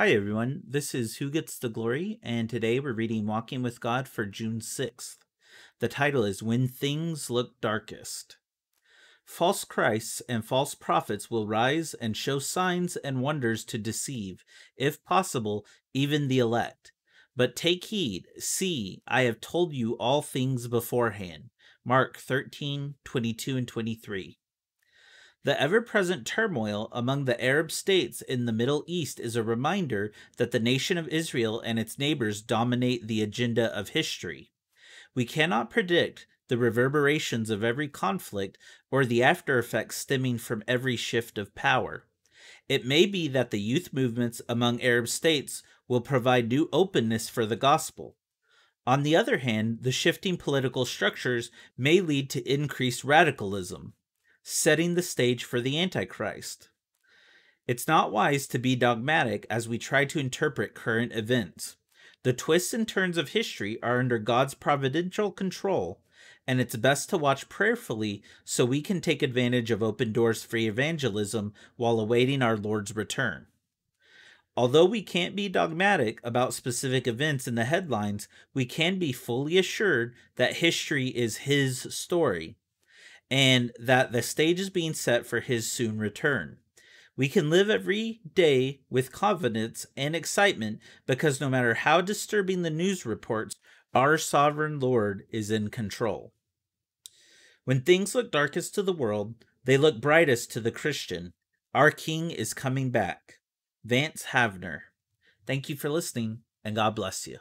Hi, everyone. This is Who Gets the Glory, and today we're reading Walking with God for June 6th. The title is When Things Look Darkest. False Christs and false prophets will rise and show signs and wonders to deceive, if possible, even the elect. But take heed, see, I have told you all things beforehand. Mark 13, 22 and 23. The ever present turmoil among the Arab states in the Middle East is a reminder that the nation of Israel and its neighbors dominate the agenda of history. We cannot predict the reverberations of every conflict or the after effects stemming from every shift of power. It may be that the youth movements among Arab states will provide new openness for the gospel. On the other hand, the shifting political structures may lead to increased radicalism setting the stage for the Antichrist. It's not wise to be dogmatic as we try to interpret current events. The twists and turns of history are under God's providential control, and it's best to watch prayerfully so we can take advantage of open doors for evangelism while awaiting our Lord's return. Although we can't be dogmatic about specific events in the headlines, we can be fully assured that history is His story and that the stage is being set for his soon return. We can live every day with confidence and excitement because no matter how disturbing the news reports, our sovereign Lord is in control. When things look darkest to the world, they look brightest to the Christian. Our King is coming back. Vance Havner. Thank you for listening, and God bless you.